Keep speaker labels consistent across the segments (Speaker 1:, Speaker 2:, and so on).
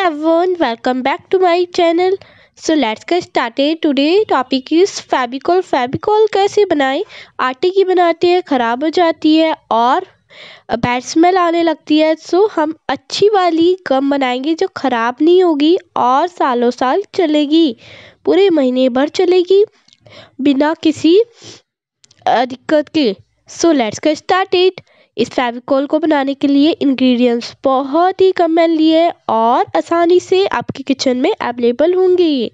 Speaker 1: everyone welcome back to my channel so let's get started today topic is is Fevicol कैसे बनाएं आटे की बनाते हैं ख़राब हो जाती है और बैड स्मेल आने लगती है सो हम अच्छी वाली गम बनाएंगे जो ख़राब नहीं होगी और सालों साल चलेगी पूरे महीने भर चलेगी बिना किसी दिक्कत के सो लेट्स गेट स्टार्टेड इस फेविकोल को बनाने के लिए इंग्रेडिएंट्स बहुत ही कम लिए और आसानी से आपके किचन में अवेलेबल होंगे ये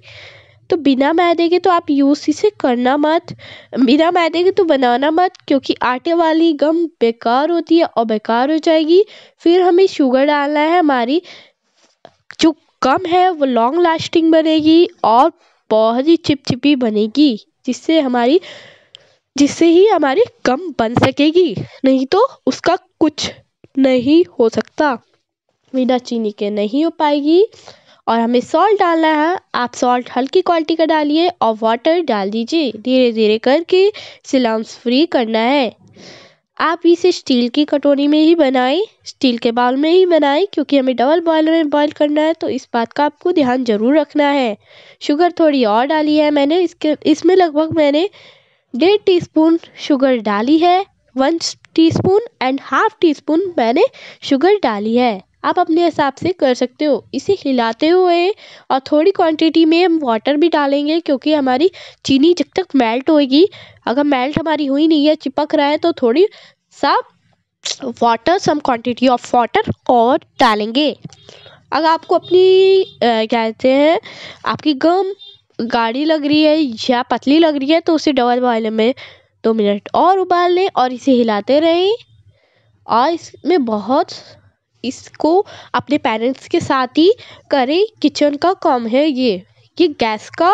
Speaker 1: तो बिना मैदे के तो आप यूज़ इसे करना मत बिना मैदे के तो बनाना मत क्योंकि आटे वाली गम बेकार होती है और बेकार हो जाएगी फिर हमें शुगर डालना है हमारी जो गम है वो लॉन्ग लास्टिंग बनेगी और बहुत ही चिपचिपी बनेगी जिससे हमारी जिससे ही हमारी कम बन सकेगी नहीं तो उसका कुछ नहीं हो सकता बिना चीनी के नहीं हो पाएगी और हमें सॉल्ट डालना है आप सॉल्ट हल्की क्वालिटी का डालिए और वाटर डाल दीजिए धीरे धीरे करके सिलाम्स फ्री करना है आप इसे स्टील की कटोरी में ही बनाएं स्टील के बाउल में ही बनाएं क्योंकि हमें डबल बॉयल में बॉयल करना है तो इस बात का आपको ध्यान ज़रूर रखना है शुगर थोड़ी और डाली है मैंने इसके इसमें लगभग मैंने डेढ़ टी स्पून शुगर डाली है one tea spoon and half tea spoon मैंने शुगर डाली है आप अपने हिसाब से कर सकते हो इसे हिलाते हुए और थोड़ी क्वांटिटी में हम वाटर भी डालेंगे क्योंकि हमारी चीनी जब तक मेल्ट होएगी अगर मेल्ट हमारी हुई नहीं है चिपक रहा है तो थोड़ी सा water some quantity of water और डालेंगे अगर आपको अपनी कहते हैं आपकी गम गाढ़ी लग रही है या पतली लग रही है तो उसे डबल बॉयलर में दो मिनट और उबाल लें और इसे हिलाते रहें और इसमें बहुत इसको अपने पेरेंट्स के साथ ही करें किचन का काम है ये ये गैस का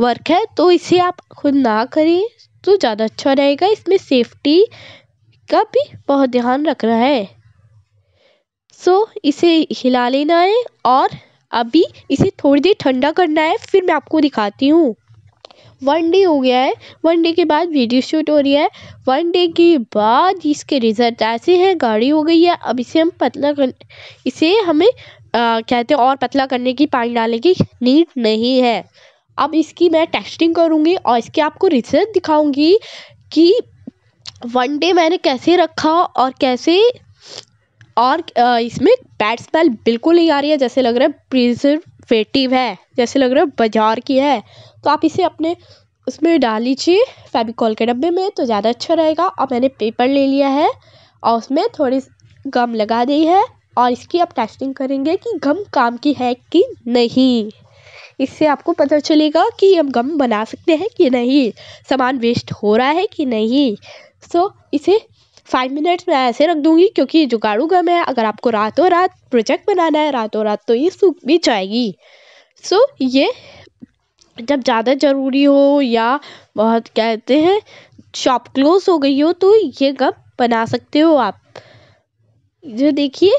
Speaker 1: वर्क है तो इसे आप खुद ना करें तो ज़्यादा अच्छा रहेगा इसमें सेफ्टी का भी बहुत ध्यान रखना है सो इसे हिला लेना है और अभी इसे थोड़ी देर ठंडा करना है फिर मैं आपको दिखाती हूँ वन डे हो गया है वन डे के बाद वीडियो शूट हो रही है वन डे के बाद इसके रिज़ल्ट ऐसे हैं गाड़ी हो गई है अब इसे हम पतला कर इसे हमें आ, कहते हैं और पतला करने की पानी डालने की नीड नहीं है अब इसकी मैं टेस्टिंग करूँगी और इसके आपको रिजल्ट दिखाऊँगी कि वन डे मैंने कैसे रखा और कैसे और इसमें बैड स्मेल बिल्कुल नहीं आ रही है जैसे लग रहा है प्रिजर्वेटिव है जैसे लग रहा है बाजार की है तो आप इसे अपने उसमें डाल लीजिए फेबिकॉल के डब्बे में तो ज़्यादा अच्छा रहेगा और मैंने पेपर ले लिया है और उसमें थोड़ी गम लगा दी है और इसकी आप टेस्टिंग करेंगे कि गम काम की है कि नहीं इससे आपको पता चलेगा कि हम गम बना सकते हैं कि नहीं सामान वेस्ट हो रहा है कि नहीं सो so, इसे फाइव मिनट्स में ऐसे रख दूंगी क्योंकि जुगाड़ू गम है अगर आपको रातों रात प्रोजेक्ट बनाना है रातों रात तो ये सूख भी जाएगी सो so, ये जब ज़्यादा ज़रूरी हो या बहुत कहते हैं शॉप क्लोज हो गई हो तो ये गम बना सकते हो आप जो देखिए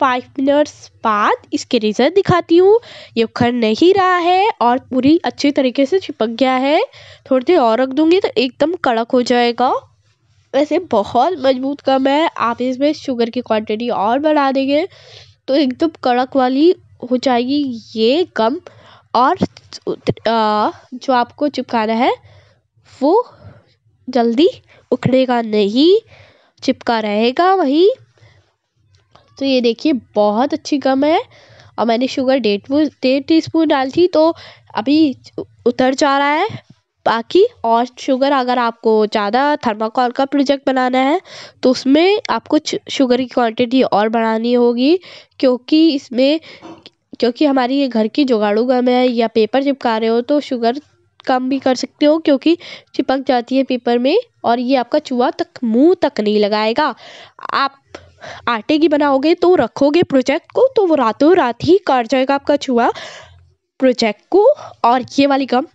Speaker 1: फाइव मिनट्स बाद इसके रिजल्ट दिखाती हूँ ये उखड़ नहीं रहा है और पूरी अच्छी तरीके से चिपक गया है थोड़ी देर और रख दूँगी तो एकदम कड़क हो जाएगा वैसे बहुत मज़बूत कम है आप इसमें शुगर की क्वांटिटी और बढ़ा देंगे तो एकदम तो कड़क वाली हो जाएगी ये गम और जो आपको चिपकाना है वो जल्दी उखड़ेगा नहीं चिपका रहेगा वही तो ये देखिए बहुत अच्छी गम है और मैंने शुगर डेढ़ डेढ़ टी स्पून डाली थी तो अभी उतर जा रहा है बाकी और शुगर अगर आपको ज़्यादा थर्माकोल का प्रोजेक्ट बनाना है तो उसमें आपको शुगर की क्वांटिटी और बढ़ानी होगी क्योंकि इसमें क्योंकि हमारी ये घर की जुगाड़ू गम है या पेपर चिपका रहे हो तो शुगर कम भी कर सकते हो क्योंकि चिपक जाती है पेपर में और ये आपका चूहा तक मुँह तक नहीं लगाएगा आप आटे की बनाओगे तो रखोगे प्रोजेक्ट को तो वो रातों रात ही काट जाएगा आपका चूहा प्रोजेक्ट को और ये वाली गम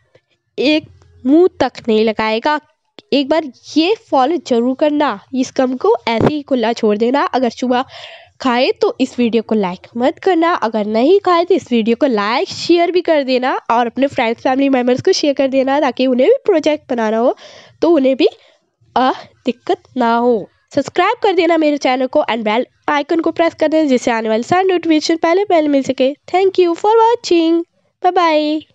Speaker 1: एक मुंह तक नहीं लगाएगा एक बार ये फॉलो ज़रूर करना इस गम को ऐसे ही खुला छोड़ देना अगर सुबह खाए तो इस वीडियो को लाइक मत करना अगर नहीं खाए तो इस वीडियो को लाइक शेयर भी कर देना और अपने फ्रेंड्स फैमिली मेम्बर्स को शेयर कर देना ताकि उन्हें भी प्रोजेक्ट बनाना हो तो उन्हें भी आ, दिक्कत ना हो सब्सक्राइब कर देना मेरे चैनल को एंड बेल आइकन को प्रेस कर देना जिससे आने वाले सारे नोटिफिकेशन पहले पहले मिल सके thank you for watching bye bye